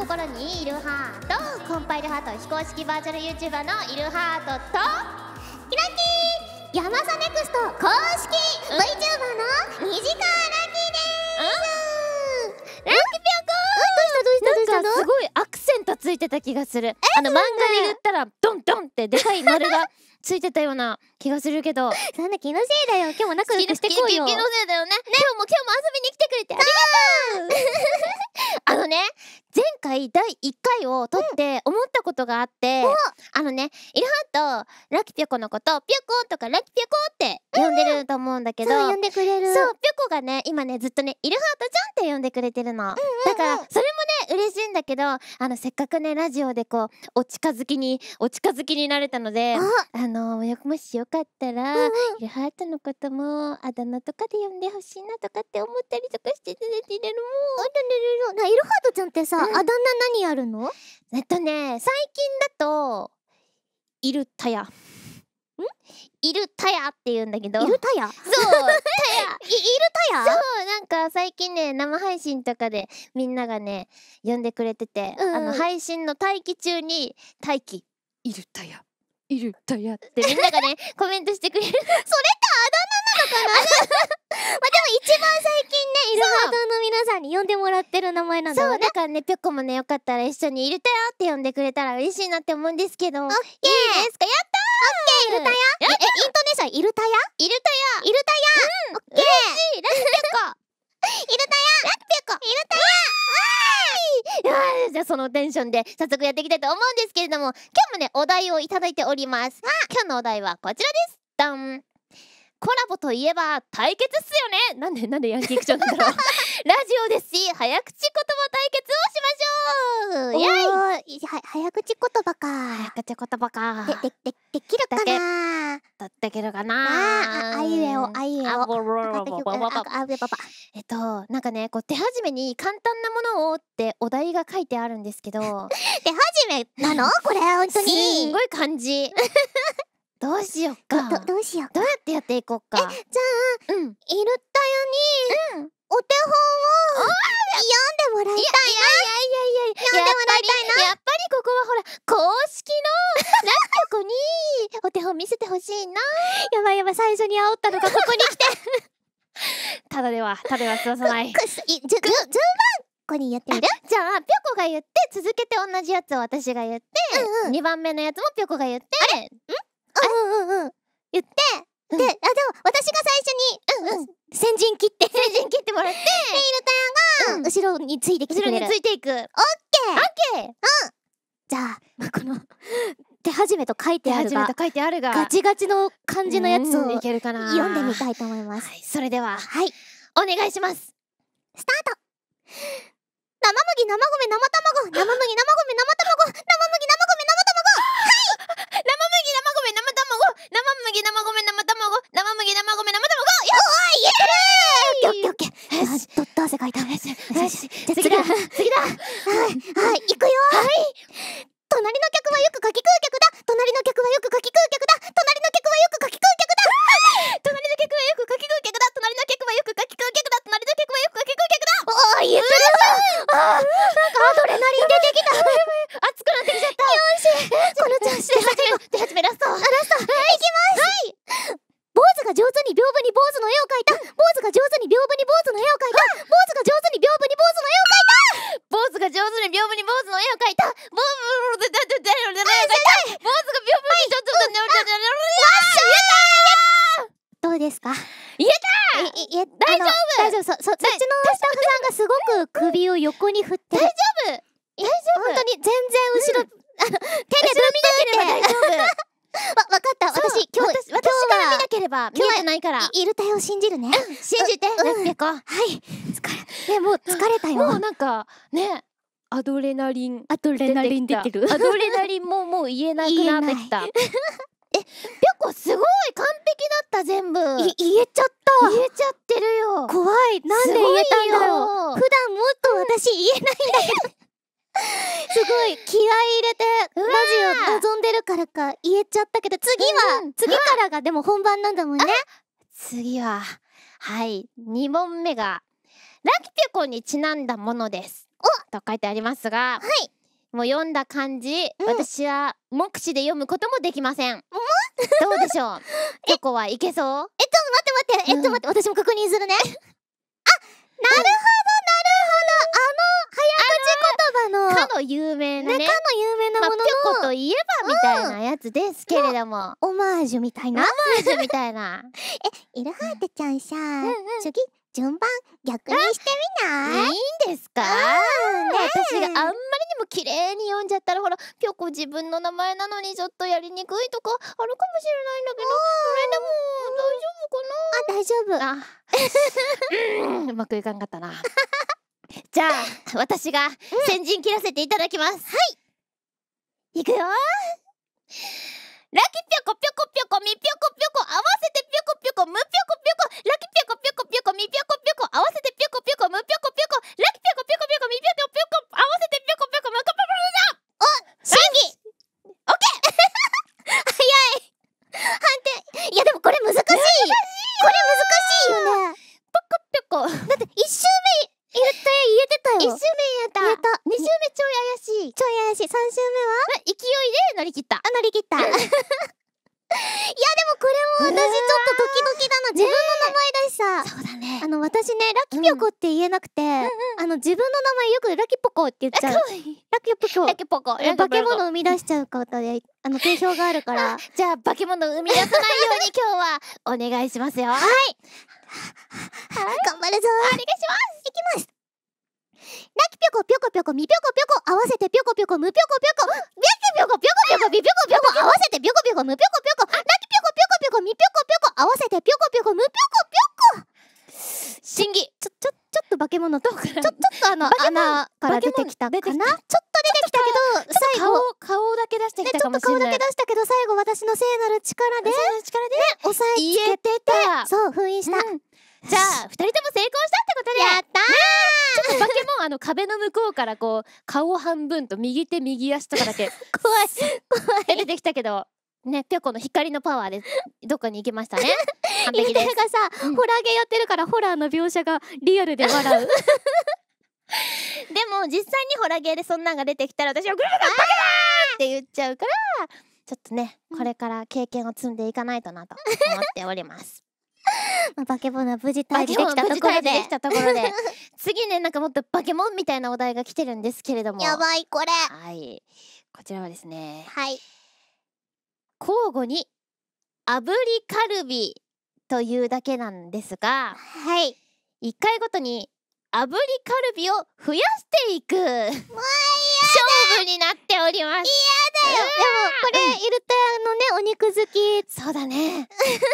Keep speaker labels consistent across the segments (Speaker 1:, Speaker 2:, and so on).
Speaker 1: 心にいるハートコンパイルハート非公式バーチャル YouTuber のいるハートとキラキーヤマサネクスト公式 VTuber の虹川ラッキーです、うラッキーョょーどうしたどうしたどうしたすごいアクセントついてた気がするあの漫画で言ったらドンドンってでかい丸がついてたような気がするけどそんな気のせいだよ今日も仲良くしてこうよ気のせいだよねね今日も今日も遊びに来てくれてありがとうあのね前回第1回を撮って思ったことがあって、うん、あのねイルハートラキピョコのことピョコとかラキピョコって呼んでると思うんだけど、うん、そう呼んでくれるそうピョコがね今ねずっとねイルハートちゃんって呼んでくれてるの、うんうんうん、だからそれもね嬉しいんだけどあのせっかくねラジオでこうお近づきにお近づきになれたのであのもしよかったら、うんうん、イルハートのこともあだ名とかで呼んでほしいなとかって思ったりとかしててねてるもんあだねるるなイルハートちゃんってさあだ名何あるのえっとね最近だとイルタヤんイルタヤって言うんだけどイルタヤそうタヤいいるたやそう なんか最近ね生配信とかでみんながね呼んでくれてて、うん、あの配信の待機中に待機イルタヤイルタヤってみんながね コメントしてくれるそれってあだ名 まあでも一番最近ねイルハートの皆さんに呼んでもらってる名前なんだだからねぴょこもねよかったら一緒に「いるたよ」って呼んでくれたら嬉しいなって思うんですけどいいですかやったオッケーいるたやえイントネーションタヤイルタヤイルタヤたやオッケー嬉しいラッピョコいるたやラッピョコヤるたやじゃあそのテンションで早速やっていきたいと思うんですけれども今日もねお題をいただいております今日のお題はこちらですダンコラボといえば対決っすよねなんでなんでヤンキー口調なんだろう ラジオですし早口言葉対決をしましょうイエイは早口言葉か早口言葉かでででできるかなできるかなああいうえあいうええっとなんかねこう手始めに簡単なものをってお題が書いてあるんですけど手始めなのこれ本当にすごい感じどうしよっかどどうしようどうやってやっていこうかえじゃあ、うん、イルタヤに、うん、お手本を読んでもらいたいないやいやいやいや読んでもらいたいなやっぱりここはほら公式のラッコにお手本見せてほしいなやばいやばい最初に煽ったのがここに来て ただではただでは済まさないいじゅ順番こにやってみるじゃあぴょこが言って続けて同じやつを私が言って、うんうん、2番目のやつもぴょこが言ってあれ、うんうんうんうん言って、うん、で、あ、でも私が最初に、うんうん、先陣切って、先陣切ってもらって、で、イルタヤが、後ろについてきてくれる。後ろについていく。オッケーオッケーうんじゃあ、まあ、この、手始めと書いてあるが、書いてあるが、ガチガチの漢字のやつを、いけるかな読んでみたいと思います。はい、それでは、はい。お願いします。スタート生麦、生米、生卵、生麦、あなんかアドレナリン出てきた熱くなってきちゃったよしこの調子で最後手始めラストラストいきますはい坊主が上手に屏風に坊主の絵を描いた坊主が上手に屏風に坊主の絵を描いた坊主が上手に屏風に坊主の絵を描いた坊主が上手に屏風に坊主の絵を描いた坊主が屏風に坊主の絵を描いたどうですか言えたいい大丈夫大丈夫そそっちのスタッフさんがすごく首を横に振って大丈夫大丈夫本当に全然後ろ、うん、手でぶっ飛んでわ、わかった。私、今日、私私から見なければ見えてないから。いるたを信じるね。うん、信じて。うん、ペコ。はい。疲れ、ね、もう疲れたよ。もうなんか、ね。アドレナリン。アドレナリン出てる。アドレナリンももう言えなくなってきた。も本番なんだもんね次ははい2問目がラキピテコにちなんだものですと書いてありますがはいもう読んだ感じ、うん、私は目視で読むこともできません、うん、どうでしょう チョコはいけそうえっと待って待ってえっと待って、うん、私も確認するね あなるほどなるほどあの早口言葉の。かの有名なね。ねかの有名なものの。まあ、こといえばみたいなやつですけれども。オマージュみたいな。オマージュみたいな。え、イルハートちゃんさ、うんうん、次、順番逆にしてみないいいんですか、ね、私があんまりにも綺麗に読んじゃったらほら自分の名前なのにちょっとやりにくいとかあるかもしれないんだけどそれでも大丈夫かなあ大丈夫あ うん、うまくいかんかったなじゃあ私が先陣切らせていただきます、うん、はいいくよラキピョコピョコピョコミピョコピョコ合わせてピョコピョコムピョコピョコラキピョコピョコピョコミピョコピョコとドキドキだな、自分の名前だしさ、そうだねあの私ねラキピョコって言えなくて、あの自分の名前よくラキポコって言っちゃうラキポコラキポコ化け物生み出しちゃうことであの定評があるから じゃあ化け物生み出さないように今日はお願いしますよはい頑張るぞお願いしますいきますラキピョコピョコピョコミピョコピョコ合わせてピョコピョコムピョコピョコピョコピョコピョコピョコミピョコピョコ合わせてピョコピョコムピョコピョコラキピョコピョコピョコミピョコピョコ合わせてぴょこぴょこむぴょこぴょこ審議ちょちょちょっと化け物とちょちょっとあの穴から出てきたかなちょっと出てきたけど最後顔だけ出してきたかもしれない、ちょっと顔だけ出したけど最後私の聖なる力で力で、えつけてたそう封印した、じゃあ二人とも成功したってことでやったちょっと化け物あの壁の向こうからこう顔半分と右手右足とかだけ 怖い怖い出てきたけどね、テコの光のパワーでどっかに行きましたね。完璧です。がさ、うん、ホラーゲーやってるからホラーの描写がリアルで笑う。でも実際にホラーゲーでそんなんが出てきたら私はグループバカだって言っちゃうからちょっとね、うん、これから経験を積んでいかないとなと思っております。まあ、バケモンは無事退治できたところでたころで 次ねなんかもっとバケモンみたいなお題が来てるんですけれどもやばいこれはいこちらはですねはい交互に炙りカルビというだけなんですが、はい、1回ごとに炙りカルビを増やしていくもうい嫌だ勝負になっております嫌だよでもこれイルタあのねお肉好きそうだね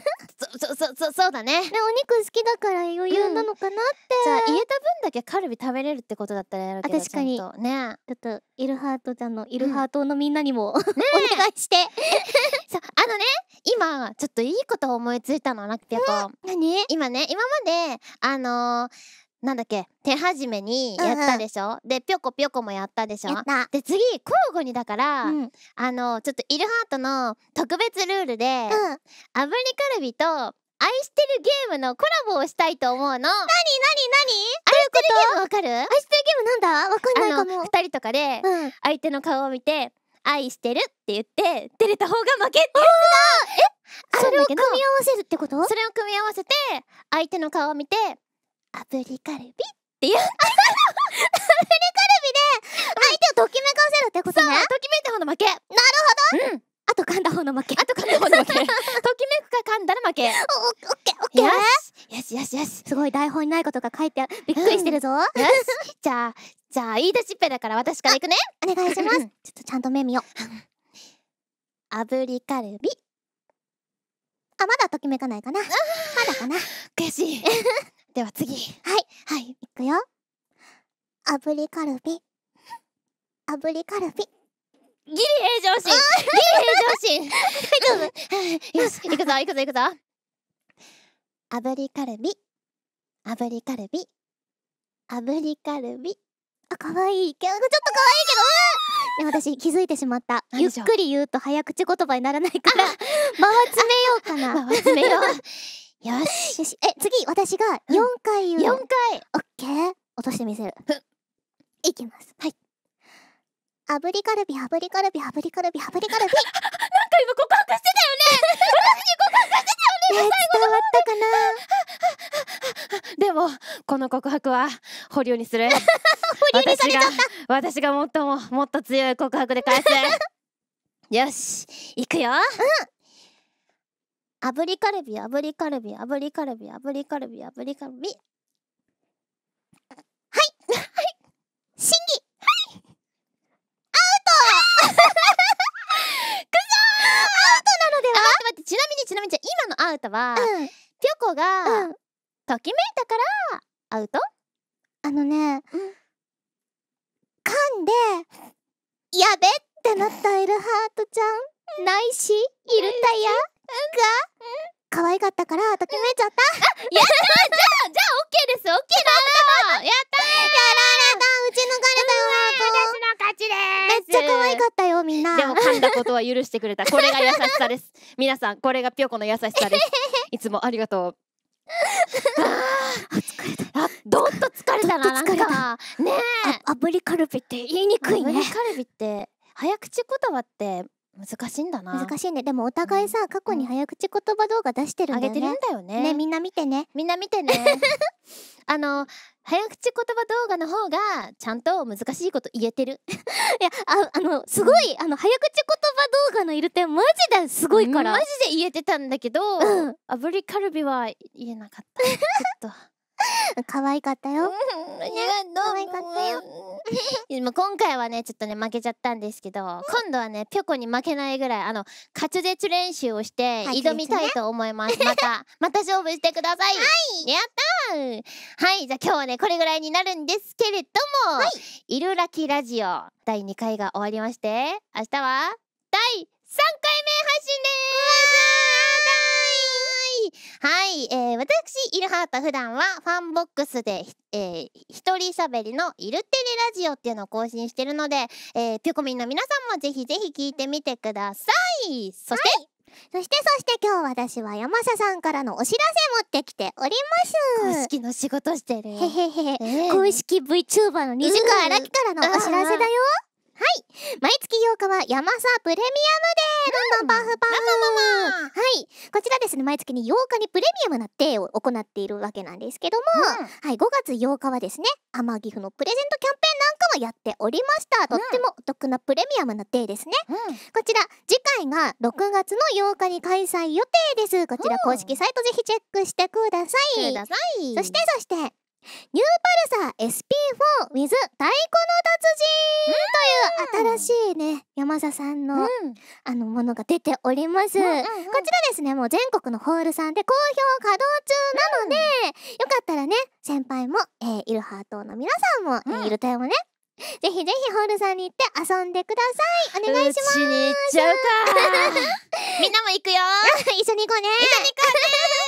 Speaker 1: そそそそうだねねお肉好きだから余裕なのかなって、うん、じゃあ言えた分だけカルビ食べれるってことだったらやるけど確かにねちょっとイルハートちゃんのイルハートのみんなにも、うん、お願いして そうあのね今ちょっといいこと思いついたのなくてこう何今ね今まであのーなんだっけ手始めにやったでしょ、うんうん、でぴょこぴょこもやったでしょで次交互にだから、うん、あのちょっとイルハートの特別ルールで、うん、炙りカルビと愛してるゲームのコラボをしたいと思うのなになになに愛してるゲームわかる愛してるゲームなんだわかんないかも二人とかで相手の顔を見て、愛してるって言って照れた方が負けってやつだえそれを組み合わせるってことそれを組み合わせて相手の顔を見て炙りカルビっていう炙り カルビで相手をときめかせるってことねそうときめいた方の負けなるほどうんあと噛んだ方の負けあと噛んだ方の負け ときめくか噛んだら負けおオッケーオッケーよしよしよしよしすごい台本にないことが書いてびっくりしてるぞ、うん、よしじゃあじゃあ言い出しっぺだから私からいくねお願いしますちょっとちゃんと目見ようアブリカルビあまだときめかないかなまだかな悔しいでは次。はい、はい、いくよ。炙りカルビ。炙りカルビ。ギリ平常心ギリ平常心 よし、行くぞ、行くぞ、行くぞ。炙りカルビ。炙りカルビ。炙りカルビ。あ、可愛いい。ちょっといいけど、で私気づいてしまったゆっくり言うと早口言葉にならないから回詰めようかな 回詰めようよし。よし。え、次、私が4回言う。4回オッケー落としてみせる。いきます。はい。炙りカルビ、炙りカルビ、炙りカルビ、炙りカルビ。なんか今告白してたよね私に告白してたよね、ね、伝わったかなでも、この告白は保留にする。保 留にされちゃった私がもっとも、もっと強い告白で返す。よし、いくよ。うん。炙りカルビ、炙りカルビ、炙りカルビ、炙りカルビ、炙りカルビ。はいはい審議はいアウトくそアウトなのでは待って待って、ちなみにちなみにじゃあ今のアウトは、ぴょピョコが、うん、ときめいたからアウトあのね、うん、噛んで、やべってなったエルハートちゃん。ないし、いるだよ。か可愛かったからときめいちゃった。やったじゃあ、じゃあオッケーです。オッケーだやったやられた打ち抜かれたよ。私の勝ちです。めっちゃ可愛かったよ、みんな。でも噛んだことは許してくれた。これが優しさです。皆さん、これがぴょこの優しさです。いつもありがとう。あ疲れた。あ、どっと疲れたな。なんかねえ。アブリカルビって言いにくいね。アブカルビって早口言葉って難しいんだな難しいねでもお互いさ、過去に早口言葉動画出してるんだよね、うげてるんだよねねみんな見てねみんな見てね あの早口言葉動画の方がちゃんと難しいこと言えてる いやああのすごい、うん、あの早口言葉動画のいる点マジですごいからマジで言えてたんだけど、うん、炙りカルビは言えなかったちょっと 可愛かったよ、うん、ありがうも愛かった 今回はねちょっとね負けちゃったんですけど今度はねぴょこに負けないぐらいあの滑舌練習をして挑みたいと思います、ね、また また勝負してください、はい、やったはいじゃあ今日はねこれぐらいになるんですけれども、はい、イルラキラジオ第2回が終わりまして明日は第3回目配信ですはい、えー、私、イルハート普段はファンボックスで、えー、一人喋りのイルテレラジオっていうのを更新してるので、えー、ピュコミンの皆さんもぜひぜひ聞いてみてください。そして、はいそしてそして今日私は山下さんからのお知らせ持ってきております公式の仕事してるへへへ、えー、公式 VTuber の虹川荒木からのお知らせだよ、うんはい毎月8日はヤマサプレミアムデーのパフパフ、うん、はいこちらですね毎月に8日にプレミアムなデーを行っているわけなんですけども、うん、はい5月8日はですね天岐阜のプレゼントキャンペーンなんかもやっておりましたとってもお得なプレミアムなデーですね、うん、こちら次回が6月の8日に開催予定ですこちら公式サイトぜひチェックしてください、そしてそしてニューパルサ SP4 with 太鼓の達人という新しいね山田さんの、うん、あのものが出ております、うんうんうん、こちらですねもう全国のホールさんで好評稼働中なので、うん、よかったらね先輩も、えー、イルハートの皆さんも、えー、イルタイもねぜひぜひホールさんに行って遊んでくださいお願いしますみんなも行くよ 一緒に行こうね一緒に行こう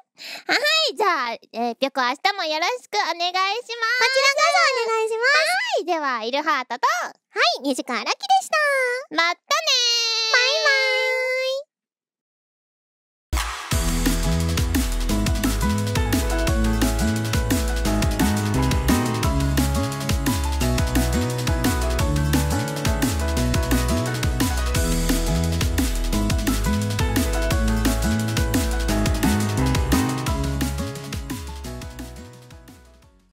Speaker 1: ねはい、じゃあ、えー、ぴょこ明日もよろしくお願いします。こちらこそお願いします。はい、では、イルハートと、はい、西川ラキでした。またねー